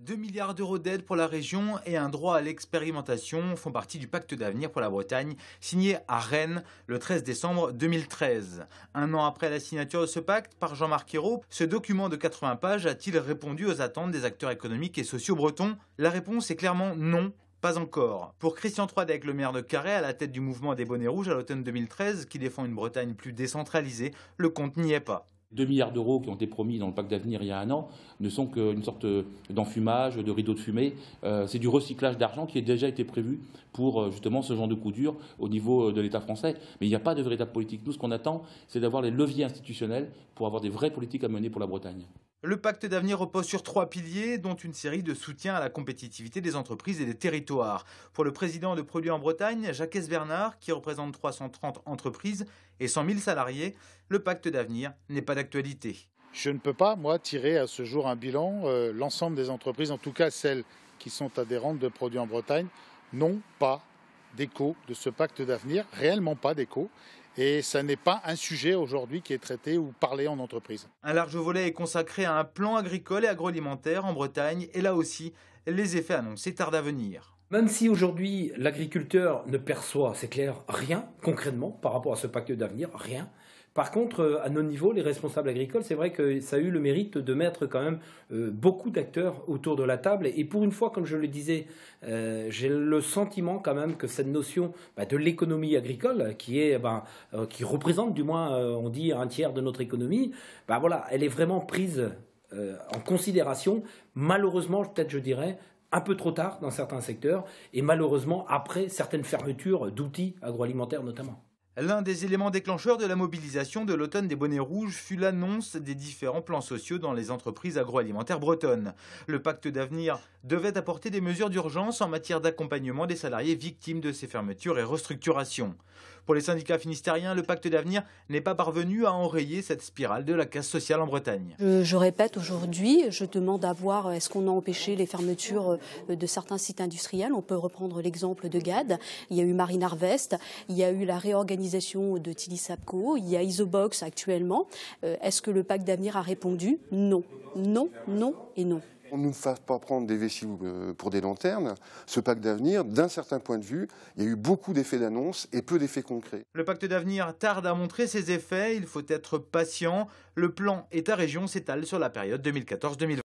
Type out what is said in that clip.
2 milliards d'euros d'aide pour la région et un droit à l'expérimentation font partie du pacte d'avenir pour la Bretagne, signé à Rennes le 13 décembre 2013. Un an après la signature de ce pacte par Jean-Marc Ayrault, ce document de 80 pages a-t-il répondu aux attentes des acteurs économiques et sociaux bretons La réponse est clairement non, pas encore. Pour Christian Troidec, le maire de Carré, à la tête du mouvement des Bonnets Rouges à l'automne 2013, qui défend une Bretagne plus décentralisée, le compte n'y est pas. Deux milliards d'euros qui ont été promis dans le pacte d'avenir il y a un an ne sont qu'une sorte euh, d'enfumage, de rideau de fumée. Euh, c'est du recyclage d'argent qui a déjà été prévu pour euh, justement ce genre de coup dur au niveau de l'État français. Mais il n'y a pas de véritable politique. Nous, ce qu'on attend, c'est d'avoir les leviers institutionnels pour avoir des vraies politiques à mener pour la Bretagne. Le pacte d'avenir repose sur trois piliers, dont une série de soutiens à la compétitivité des entreprises et des territoires. Pour le président de Produits en Bretagne, Jacques Bernard, qui représente 330 entreprises et 100 000 salariés, le pacte d'avenir n'est pas d'actualité. Je ne peux pas, moi, tirer à ce jour un bilan. Euh, l'ensemble des entreprises, en tout cas celles qui sont adhérentes de Produits en Bretagne, n'ont pas d'écho de ce pacte d'avenir, réellement pas d'écho. Et ce n'est pas un sujet aujourd'hui qui est traité ou parlé en entreprise. Un large volet est consacré à un plan agricole et agroalimentaire en Bretagne. Et là aussi, les effets annoncés tardent à venir. Même si aujourd'hui l'agriculteur ne perçoit, c'est clair, rien concrètement par rapport à ce pacte d'avenir, rien, par contre, euh, à nos niveaux, les responsables agricoles, c'est vrai que ça a eu le mérite de mettre quand même euh, beaucoup d'acteurs autour de la table. Et pour une fois, comme je le disais, euh, j'ai le sentiment quand même que cette notion bah, de l'économie agricole, qui, est, bah, représente du moins, on dit, un tiers de notre économie, bah, voilà, elle est vraiment prise en considération, malheureusement, peut-être je dirais, un peu trop tard dans certains secteurs, et malheureusement après certaines fermetures d'outils agroalimentaires notamment. L'un des éléments déclencheurs de la mobilisation de l'automne des bonnets rouges fut l'annonce des différents plans sociaux dans les entreprises agroalimentaires bretonnes. Le pacte d'avenir devait apporter des mesures d'urgence en matière d'accompagnement des salariés victimes de ces fermetures et restructurations. Pour les syndicats finistériens, le pacte d'avenir n'est pas parvenu à enrayer cette spirale de la casse sociale en Bretagne. Euh, je, répète aujourd'hui, je demande à voir euh, est-ce qu'on a empêché les fermetures euh, de certains sites industriels. On peut reprendre l'exemple de Gade, Il y a eu Marine Harvest, il y a eu la réorganisation de Tilly Sapco, il y a Isobox actuellement. Euh, est-ce que le pacte d'avenir a répondu Non, non, non et non on ne nous fasse pas prendre des vessies euh, pour des lanternes. Ce pacte d'avenir, d'un certain point de vue, il y a eu beaucoup d'effets d'annonce et peu d'effets concrets. Le pacte d'avenir tarde à montrer ses effets, il faut être patient. Le plan État-région s'étale sur la période 2014-2020.